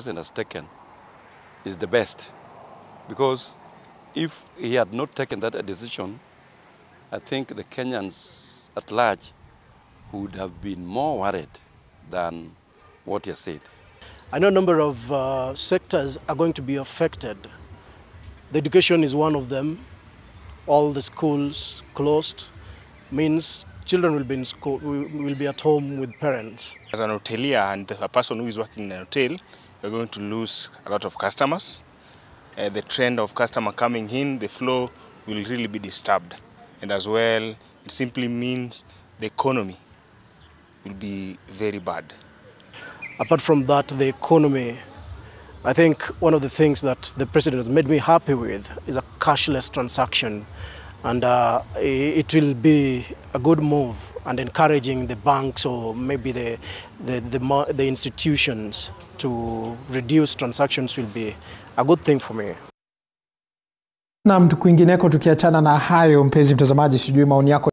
President has taken is the best. Because if he had not taken that decision, I think the Kenyans at large would have been more worried than what he said. I know a number of uh, sectors are going to be affected. The education is one of them. All the schools closed means children will be in school, will be at home with parents. As an hotelier and a person who is working in a hotel, we're going to lose a lot of customers. Uh, the trend of customer coming in, the flow will really be disturbed. And as well, it simply means the economy will be very bad. Apart from that, the economy, I think one of the things that the president has made me happy with is a cashless transaction and uh, it will be a good move and encouraging the banks or maybe the, the, the, the, institutions to reduce transactions will be a good thing for me. Naam, kwingineko tukiachana na hayo, mpenzi mtazamaji, sijui maoni yako